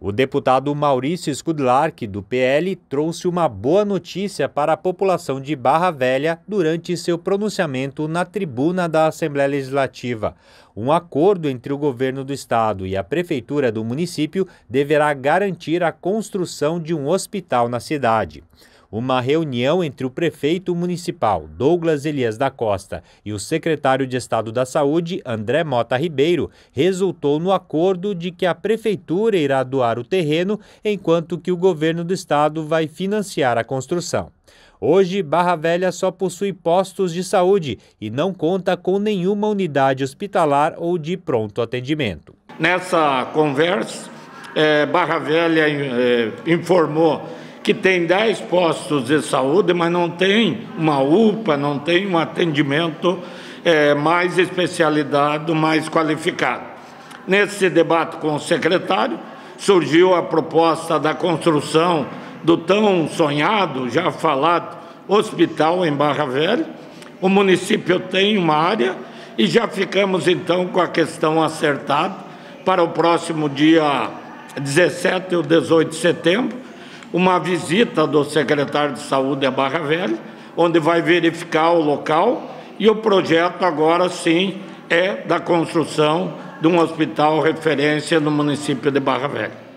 O deputado Maurício Skudlark, do PL, trouxe uma boa notícia para a população de Barra Velha durante seu pronunciamento na tribuna da Assembleia Legislativa. Um acordo entre o governo do estado e a prefeitura do município deverá garantir a construção de um hospital na cidade uma reunião entre o prefeito municipal, Douglas Elias da Costa, e o secretário de Estado da Saúde, André Mota Ribeiro, resultou no acordo de que a prefeitura irá doar o terreno, enquanto que o governo do estado vai financiar a construção. Hoje, Barra Velha só possui postos de saúde e não conta com nenhuma unidade hospitalar ou de pronto atendimento. Nessa conversa, eh, Barra Velha eh, informou que tem 10 postos de saúde, mas não tem uma UPA, não tem um atendimento é, mais especializado, mais qualificado. Nesse debate com o secretário, surgiu a proposta da construção do tão sonhado, já falado, hospital em Barra Velha. O município tem uma área e já ficamos então com a questão acertada para o próximo dia 17 ou 18 de setembro, uma visita do secretário de Saúde a Barra Velha, onde vai verificar o local e o projeto agora sim é da construção de um hospital referência no município de Barra Velha.